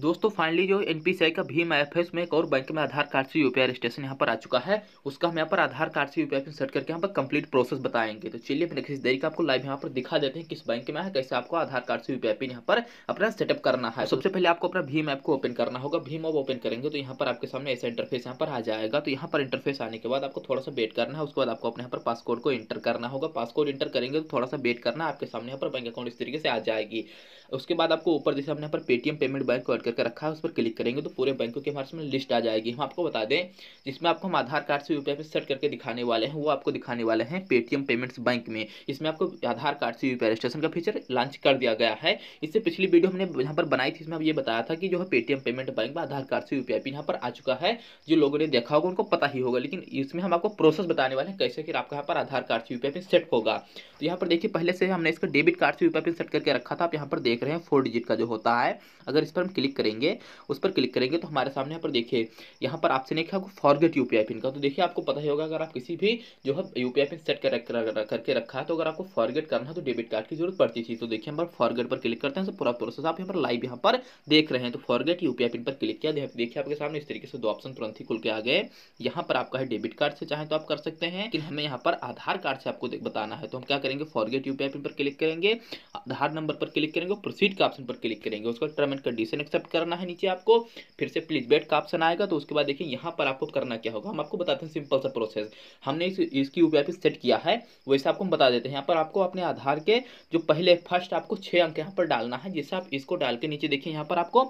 दोस्तों फाइनली जो N P का भीम ऐप है उसमें एक और बैंक में आधार कार्ड से यू पी रजिस्ट्रेशन यहाँ पर आ चुका है उसका हम यहाँ पर आधार कार्ड से यू पी सेट करके यहाँ पर कंप्लीट प्रोसेस बताएंगे तो चलिए अपने किसी देरी का आपको लाइव यहाँ पर दिखा देते हैं किस बैंक में है कैसे आपको आधार कार्ड से यू पी यहाँ पर अपना सेटअप करना है सबसे पहले आपको अपना भीम ऐप को ओपन करना होगा भीम ऐप ओपन करेंगे तो यहाँ पर आपके सामने ऐसा इंटरफेस यहाँ पर आ जाएगा तो यहाँ पर इंटरफेस आने के बाद आपको थोड़ा सा वेट करना है उसके बाद आपको अपने यहाँ पर पासकोड को इंटर करना होगा पासकोड इंटर करेंगे तो थोड़ा सा वेट करना आपके सामने यहाँ पर बैंक अकाउंट इस तरीके से आ जाएगी उसके बाद आपको ऊपर जैसे अपने यहाँ पर पेटीएम पेमेंट बैंक कट करके रखा है उस पर क्लिक करेंगे तो पूरे बैंकों की हमारे सामने लिस्ट आ जाएगी हम आपको बता दें जिसमें आपको हम आधार कार्ड से यू पी सेट करके दिखाने वाले हैं वो आपको दिखाने वाले हैं पेटीएम पेमेंट्स बैंक में इसमें आपको आधार कार्ड से यूपीआई रजिस्ट्रेशन का फीचर लॉन्च कर दिया गया है इससे पिछली वीडियो हमने यहाँ पर बनाई थी इसमें ये बताया था कि जो है पेटीएम पेमेंट बैंक में आधार कार्ड से यू पी पर आ चुका है जो लोगों ने देखा होगा उनको पता ही होगा लेकिन इसमें हम आपको प्रोसेस बताने वाले हैं कैसे कि आपका यहाँ पर आधार कार्ड से यू पी सेट होगा तो यहाँ पर देखिए पहले से हमने इसका डेबिट कार्ड से यू पी सेट करके रखा था आप यहाँ पर देख रहे हैं फोर डिजिट का जो होता है अगर इस पर हम क्लिक क्लिक करेंगे उस पर क्लिक करेंगे तो हमारे सामने यहाँ पर देखिए यहाँ पर आपसे नहीं आपको फॉरगेट यू पिन का तो देखिए आपको पता ही होगा अगर आप किसी भी जो है यू पिन सेट कर, करके रखा है तो अगर आपको फॉरगेट करना है तो डेबिट कार्ड की जरूरत पड़ती थी तो देखिए हम फॉरगेट पर क्लिक करते हैं तो पूरा प्रोसेस आप यहाँ पर लाइव यहाँ पर देख रहे हैं तो फॉरगेट यू पिन पर क्लिक किया देखिए आपके सामने इस तरीके से दो ऑप्शन तुरंत ही खुल के आ गए यहाँ पर आपका है डेबिट कार्ड से चाहे तो आप कर सकते हैं कि हमें यहाँ पर आधार कार्ड से आपको बताना है तो हम क्या करेंगे फॉरगेट यू पिन पर क्लिक करेंगे आधार नंबर पर क्लिक करेंगे प्रोसीड के ऑप्शन पर क्लिक करेंगे उसका term and condition accept type करना है नीचे आपको फिर से प्लीज बेट का ऑप्शन आएगा तो उसके बाद देखिए यहाँ पर आपको करना क्या होगा हम आपको बताते हैं सिंपल सा प्रोसेस हमने इस, इसकी यू पी सेट किया है वैसे आपको हम बता देते हैं यहाँ पर आपको अपने आधार के जो पहले फर्स्ट आपको छः अंक यहाँ पर डालना है जैसे आप इसको डाल के नीचे देखिए यहाँ पर आपको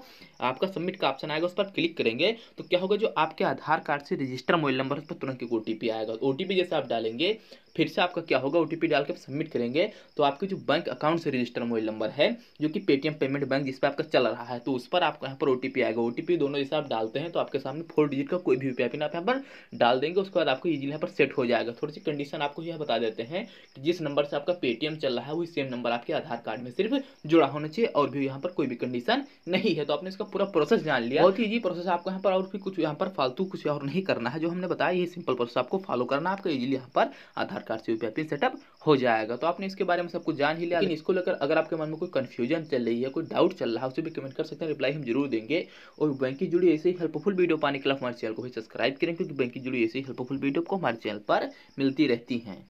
आपका सबमिट का ऑप्शन आएगा उस पर क्लिक करेंगे तो क्या होगा जो आपके आधार कार्ड से रजिस्टर मोबाइल नंबर पर तुरंत एक ओ आएगा ओ जैसे आप डालेंगे फिर से आपका क्या होगा ओ डाल के सबमिट करेंगे तो आपके जो बैंक अकाउंट से रजिस्टर मोबाइल नंबर है जो कि पेटीएम पेमेंट बैंक जिस पर आपका चल रहा है तो उस पर आपको यहाँ पर ओ आएगा ओ दोनों जैसे आप डालते हैं तो आपके सामने फोर डिजिट का कोई भी यू पिन आप यहाँ पर डाल देंगे उसके बाद आपको ईजिली यहाँ पर सेट हो जाएगा थोड़ी सी कंडीशन आपको यह बता देते हैं कि जिस नंबर से आपका पेटीएम चल रहा है वही सेम नंबर आपके आधार कार्ड में सिर्फ जुड़ा होना चाहिए और भी यहाँ पर कोई भी कंडीशन नहीं है तो आपने इसका पूरा प्रोसेस जान लिया बहुत ही ईजी प्रोसेस आपको यहाँ पर और भी कुछ यहाँ पर फालतू कुछ और नहीं करना है जो हमने बताया ये सिंपल प्रोसेस आपको फॉलो करना है आपका ईजिली यहाँ पर आधार प्रकार से यूपीआईपी सेटअप हो जाएगा तो आपने इसके बारे में सब कुछ जान ही लिया लेकिन इसको लेकर अगर आपके मन में कोई कन्फ्यूजन चल रही है कोई डाउट चल रहा है उसे भी कमेंट कर सकते हैं रिप्लाई हम जरूर देंगे और बैंक की जुड़ी ऐसी हेल्पफुल वीडियो पाने के लिए हमारे चैनल को भी सब्सक्राइब करें क्योंकि बैंक की जुड़ी ऐसी हेल्पफुल वीडियो को हमारे चैनल पर मिलती रहती हैं